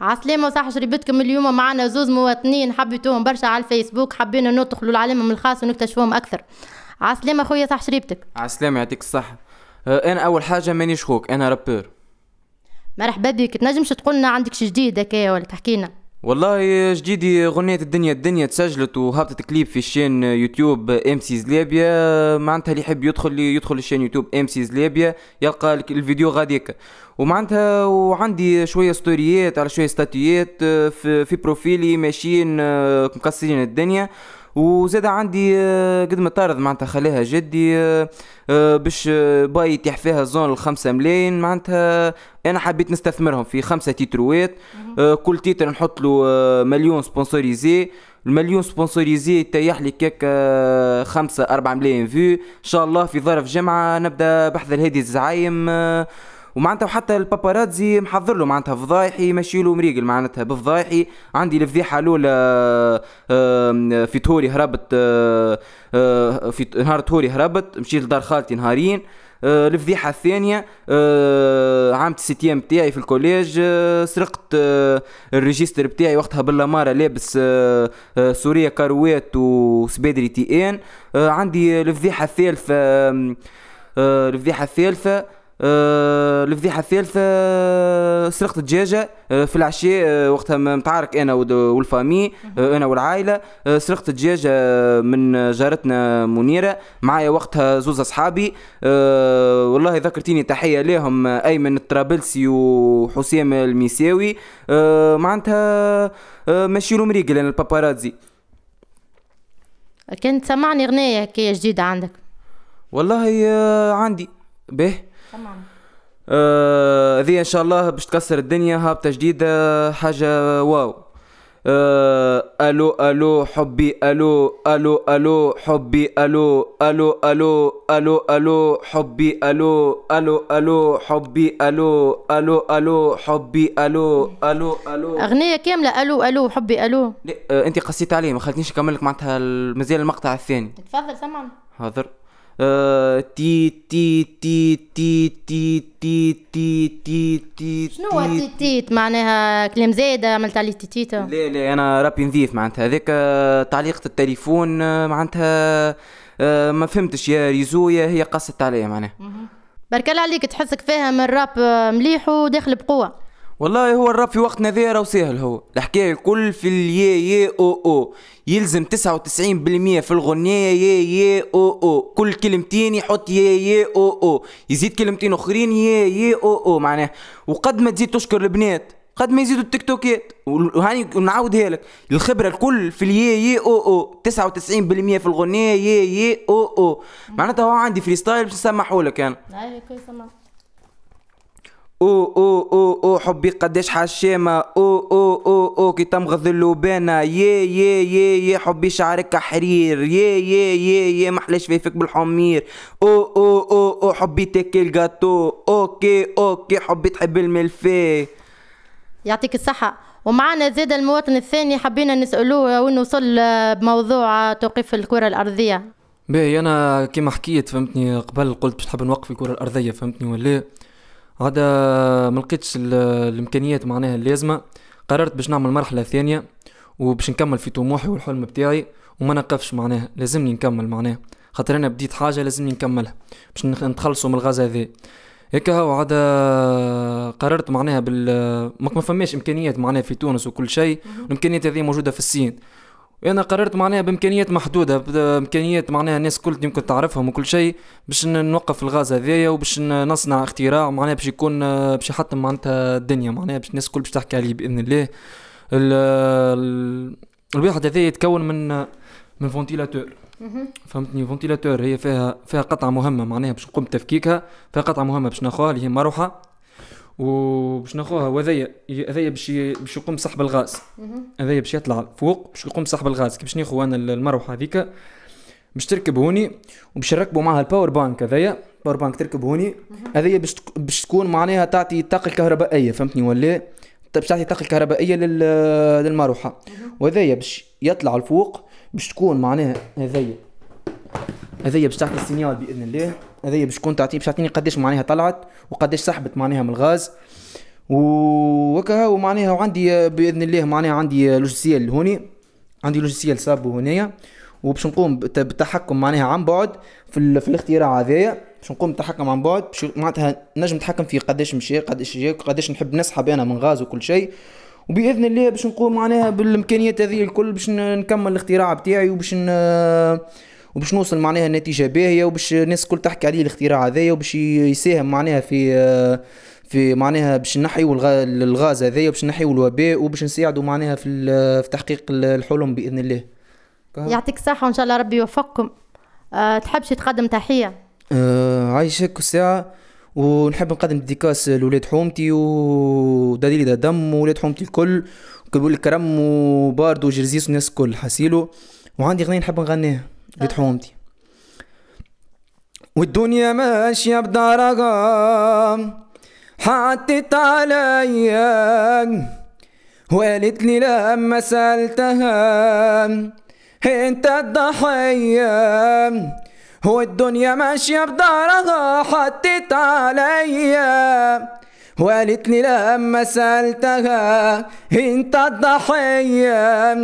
عسلامة وصح شربتكم اليوم معنا زوز مواطنين حبيتوهم برشا على الفيسبوك حبينا ندخلوا من الخاص ونكتشفوهم أكثر عسلامة خويا صح شريبتك عسلامة يعطيك الصحة أه، أنا أول حاجة مانيش خوك أنا رابور مرحبا بك تنجمش تقولنا عندك شي جديد هكايا ولا تحكينا والله جديدي غنية الدنيا الدنيا تسجلت وهبطت كليب في الشين يوتيوب ام سي زليبيا معناتها اللي يحب يدخل يدخل الشين يوتيوب ام سي زليبيا يلقى الفيديو غاديك ومعناتها وعندي شويه ستوريات على شويه ستاتيات آه، في, في بروفيلي ماشيين آه، مكسرين الدنيا وزاد عندي آه، قد ما تعرض معناتها خليها جدي آه، آه، باش باي يتيح فيها الزون الخمسة ملايين معناتها انا حبيت نستثمرهم في خمسة تيتروات كل تيتر نحط له مليون سبونسوريزي المليون سبونسوريزي يتيح لي كيك خمسة أربعة ملايين فيو إن شاء الله في ظرف جمعة نبدأ بحث الهادي الزعايم ومعناتها وحتى الباباراتزي محضر له معناتها فضايحي ماشي له مريقل معناتها بفضايحي عندي الفضيحه الاولى آه، في توري هربت آه، آه، في نهار توري هربت مشيت لدار خالتي نهارين الفضيحه الثانيه عام ستيام بتاعي في الكوليج سرقت الريجستر بتاعي وقتها باللامارة لابس سوريا كاروات وسبيدري تي ان عندي الفضيحه الثالثه الفضيحه الثالثه آه، الفضيحه الثالثه آه، سرقه دجاجه آه، في العشاء وقتها متعارك انا والفامي انا والعائله سرقت سرقه دجاجه من جارتنا منيره معايا وقتها زوز اصحابي والله ذكرتيني تحيه لهم ايمن الطرابلسي وحسام الميساوي معناتها ماشي لهم ريقل انا البابارازي كنت سمعني غنية هكايا جديده عندك والله عندي به تمام هذه آه ان شاء الله باش تكسر الدنيا هابطه جديده حاجه واو آه الو الو حبي الو الو الو حبي الو الو الو الو الو حبي الو الو الو حبي الو الو الو حبي الو الو الو اغنيه كامله الو الو حبي الو انت قصيت عليه ما خلتنيش نكمل لك معناتها مازال المقطع الثاني تفضل سمعنا حاضر آه، تي تي تي تي تي تي تي تي تي شنو تي تيت معناها كلام زايد عملت عليه تي لا لا انا ربي نظيف معناتها هذاك آه، تعليقة التليفون آه، معناتها ما فهمتش يا ريزو يا هي قصت عليا معناها بارك الله عليك تحسك فاهم الراب مليح وداخل بقوه والله هو الراب في وقتنا ذي راهو ساهل هو الحكايه الكل في اليا ي او او يلزم 99% في الغنية يا يا او او كل كلمتين يحط يا يا او او يزيد كلمتين اخرين يا يا او او معناه وقد ما تزيد تشكر البنات قد ما يزيدوا التيك توكات وهاني نعاود هالك الخبره الكل في اليا يا او او 99% في الغنية يا يا او او معناتها هو عندي فريستايل باش نسمحولك انا. لا كي سمحت. او او او او حبي قداش حشيمة او او او او كي تمغض اللبانة يا يا يا يا حبي شعرك حرير يا يا يا يا محلاش فيفك بالحمير او او او او حبي تاكل جاتو اوكي اوكي حبي تحب الملفي يعطيك الصحة ومعنا زاد المواطن الثاني حبينا نسألوه وين وصل بموضوع توقيف الكرة الأرضية باهي أنا كيما حكيت فهمتني قبل قلت باش نحب نوقف الكرة الأرضية فهمتني ولا غدا ملقيتش الامكانيات معناها اللازمه قررت باش نعمل مرحله ثانيه وباش نكمل في طموحي والحلم بتاعي وما نقفش معناها لازمني نكمل معناها خاطر انا بديت حاجه لازمني نكملها باش نتخلصوا من الغاز هذا هكا هو عاد قررت معناها بال ما فماش امكانيات معناها في تونس وكل شيء الامكانيات هذه موجوده في الصين وانا قررت معناها بامكانيات محدوده بامكانيات معناها الناس الكل يمكن تعرفهم وكل شيء باش نوقف الغاز هذايا وباش نصنع اختراع معناها باش يكون باش يحطم معناتها الدنيا معناها باش الناس الكل باش تحكي عليه باذن الله الـ الـ الواحد هذا يتكون من من فونتيلاتور فهمتني فونتيلاتور هي فيها فيها قطعه مهمه معناها باش نقوم بتفكيكها فيها قطعه مهمه باش ناخوها اللي هي مروحه وباش ناخوها وذايا هذايا باش باش يقوم صاحب الغاز هذايا باش يطلع فوق باش يقوم صاحب الغاز كي باش ناخذ انا المروحه هذيك باش تركب هوني وباش نركبوا معها الباور بانك هذايا باور بانك تركب هوني هذايا باش باش تكون معناها تعطي الطاقه الكهربائيه فهمتني ولا باش تعطي الطاقه الكهربائيه للمروحه وهذايا باش يطلع لفوق باش تكون معناها هذايا هذايا باش تعطي السينيال باذن الله هذايا باش تكون تعطيني باش تعطيني قداش معناها طلعت وقداش سحبت معناها من الغاز هو معناها وعندي آه، باذن الله معناها عندي آه، لوجيسيال هوني عندي لوجيسيال صابو هنايا وباش نقوم بالتحكم معناها عن بعد في, في الاختراع هذايا باش نقوم بالتحكم عن بعد باش معناتها نجم نتحكم في قداش مشى قداش جاي قداش نحب نسحب انا من غاز وكل شيء وباذن الله باش نقوم معناها بالامكانيات هذه الكل باش نكمل الاختراع بتاعي وباش وباش نوصل معناها نتيجه باهيه وباش الناس الكل تحكي عليه الاختراع هذايا وباش يساهم معناها في في معناها باش نحيوا الغاز هذايا وباش نحيوا الوباء وباش نساعدوا معناها في في تحقيق الحلم باذن الله يعطيك الصحه وان شاء الله ربي يوفقكم أه تحبش تقدم تحيه أه عايشك الساعه ونحب نقدم ديكاس لولاد حومتي ودليل دا دم ولاد حومتي الكل كل الكرم وبارد وجرزيس والناس الكل حسيلو وعندي غنية نحب نغنيها بيت حومتي والدنيا ماشية بدرجة حطت عليا وقالت لي لما سألتها انت الضحية والدنيا ماشية بدرجة حطت عليا لي لما سألتها انت الضحية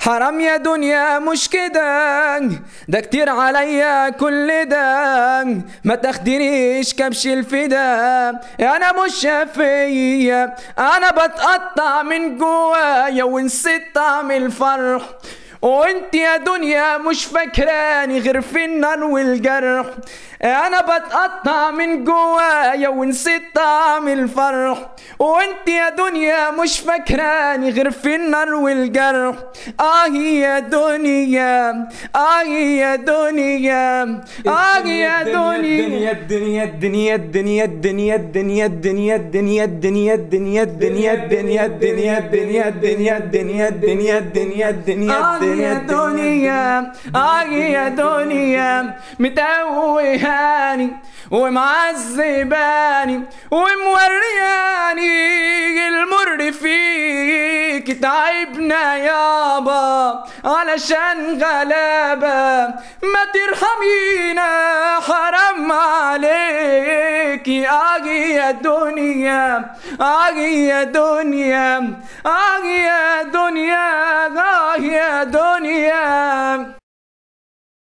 حرام يا دنيا مش كده ده كتير عليا كل ده ما تاخدنيش كبش الفدا انا مش شافية انا بتقطع من جوايا ونسيت طعم الفرح وانت يا دنيا مش فاكراني غير في النار والجرح انا بتقطع من جوايا ونسيت طعم الفرح وانت يا دنيا مش فاكراني غير في النار والجرح اه يا دنيا اه يا دنيا اه يا دنيا الدنيا الدنيا الدنيا الدنيا الدنيا الدنيا الدنيا الدنيا الدنيا الدنيا الدنيا الدنيا الدنيا الدنيا الدنيا الدنيا الدنيا الدنيا الدنيا يا دنيا اه يا دنيا متوهاني ومعذباني ومورياني المر فيك تعبنا يابا علشان غلابة ما ترحمينا حرام عليك يا دنيا آه يا دنيا آه يا دنيا آه يا دنيا